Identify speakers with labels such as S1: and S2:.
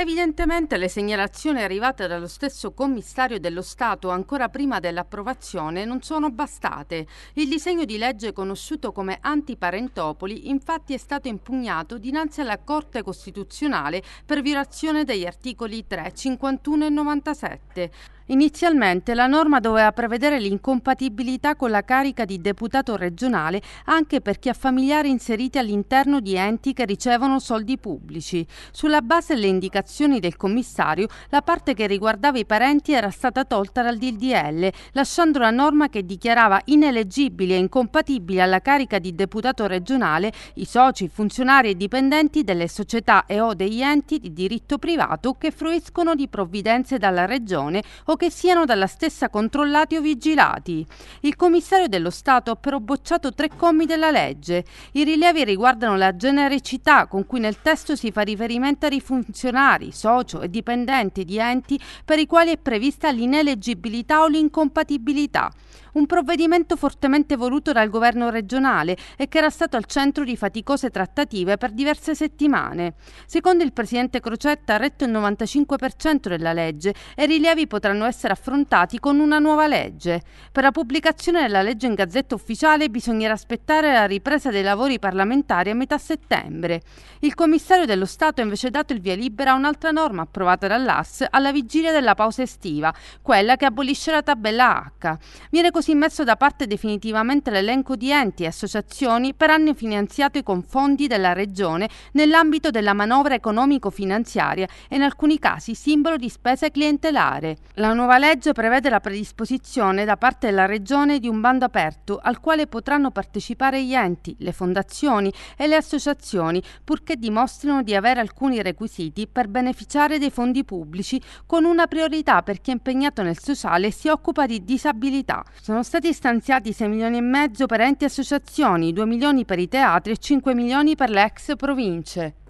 S1: Evidentemente le segnalazioni arrivate dallo stesso commissario dello Stato ancora prima dell'approvazione non sono bastate. Il disegno di legge conosciuto come antiparentopoli infatti è stato impugnato dinanzi alla Corte Costituzionale per violazione degli articoli 3, 51 e 97. Inizialmente la norma doveva prevedere l'incompatibilità con la carica di deputato regionale anche per chi ha familiari inseriti all'interno di enti che ricevono soldi pubblici. Sulla base delle indicazioni del commissario, la parte che riguardava i parenti era stata tolta dal DDL, lasciando la norma che dichiarava ineleggibili e incompatibili alla carica di deputato regionale i soci, funzionari e dipendenti delle società e o degli enti di diritto privato che fruiscono di provvidenze dalla regione o che siano dalla stessa controllati o vigilati. Il commissario dello Stato ha però bocciato tre commi della legge. I rilievi riguardano la genericità con cui nel testo si fa riferimento ai funzionari, socio e dipendenti di enti per i quali è prevista l'ineleggibilità o l'incompatibilità. Un provvedimento fortemente voluto dal governo regionale e che era stato al centro di faticose trattative per diverse settimane. Secondo il presidente Crocetta, ha retto il 95% della legge e i rilievi potranno essere affrontati con una nuova legge. Per la pubblicazione della legge in gazzetta ufficiale bisognerà aspettare la ripresa dei lavori parlamentari a metà settembre. Il commissario dello Stato ha invece dato il via libera a un'altra norma approvata dall'AS alla vigilia della pausa estiva, quella che abolisce la tabella H. Viene così messo da parte definitivamente l'elenco di enti e associazioni per anni finanziati con fondi della Regione nell'ambito della manovra economico-finanziaria e in alcuni casi simbolo di spese clientelare. La nuova legge prevede la predisposizione da parte della Regione di un bando aperto al quale potranno partecipare gli enti, le fondazioni e le associazioni purché dimostrino di avere alcuni requisiti per beneficiare dei fondi pubblici con una priorità per chi è impegnato nel sociale e si occupa di disabilità. Sono stati stanziati 6 milioni e mezzo per enti e associazioni, 2 milioni per i teatri e 5 milioni per le ex province.